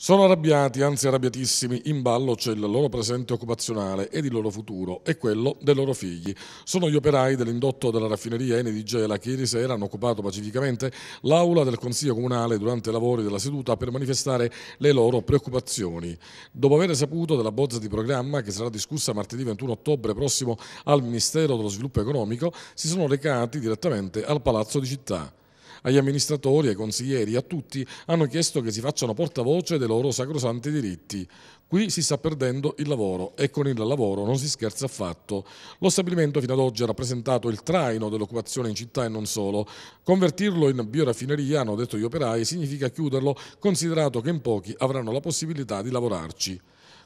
Sono arrabbiati, anzi arrabbiatissimi, in ballo c'è il loro presente occupazionale ed il loro futuro e quello dei loro figli. Sono gli operai dell'indotto della raffineria Eni di Gela che ieri sera hanno occupato pacificamente l'aula del Consiglio Comunale durante i lavori della seduta per manifestare le loro preoccupazioni. Dopo aver saputo della bozza di programma che sarà discussa martedì 21 ottobre prossimo al Ministero dello Sviluppo Economico, si sono recati direttamente al Palazzo di Città agli amministratori, ai consiglieri, a tutti, hanno chiesto che si facciano portavoce dei loro sacrosanti diritti. Qui si sta perdendo il lavoro e con il lavoro non si scherza affatto. Lo stabilimento fino ad oggi ha rappresentato il traino dell'occupazione in città e non solo. Convertirlo in bioraffineria, hanno detto gli operai, significa chiuderlo considerato che in pochi avranno la possibilità di lavorarci.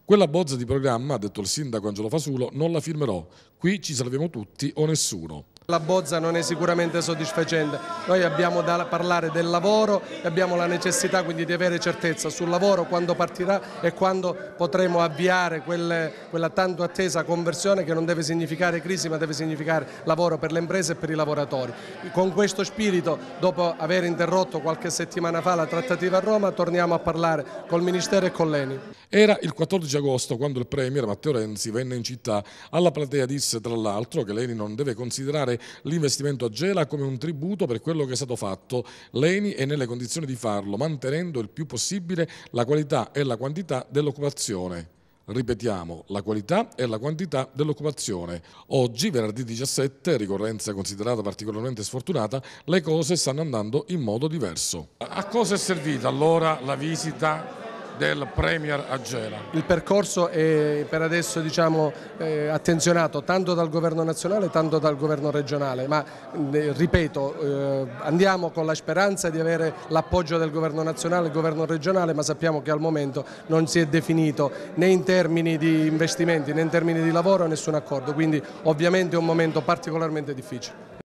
Quella bozza di programma, ha detto il sindaco Angelo Fasulo, non la firmerò. Qui ci salviamo tutti o nessuno. La bozza non è sicuramente soddisfacente, noi abbiamo da parlare del lavoro e abbiamo la necessità quindi di avere certezza sul lavoro quando partirà e quando potremo avviare quelle, quella tanto attesa conversione che non deve significare crisi ma deve significare lavoro per le imprese e per i lavoratori. Con questo spirito, dopo aver interrotto qualche settimana fa la trattativa a Roma, torniamo a parlare col Ministero e con l'ENI. Era il 14 agosto quando il Premier Matteo Renzi venne in città. Alla platea disse tra l'altro che l'ENI non deve considerare considerare l'investimento a Gela come un tributo per quello che è stato fatto. L'ENI è nelle condizioni di farlo, mantenendo il più possibile la qualità e la quantità dell'occupazione ripetiamo, la qualità e la quantità dell'occupazione. Oggi, venerdì 17, ricorrenza considerata particolarmente sfortunata, le cose stanno andando in modo diverso. A cosa è servita allora la visita del Premier a Gela. Il percorso è per adesso diciamo, eh, attenzionato tanto dal governo nazionale tanto dal governo regionale, ma eh, ripeto, eh, andiamo con la speranza di avere l'appoggio del governo nazionale e del governo regionale, ma sappiamo che al momento non si è definito né in termini di investimenti né in termini di lavoro nessun accordo, quindi ovviamente è un momento particolarmente difficile.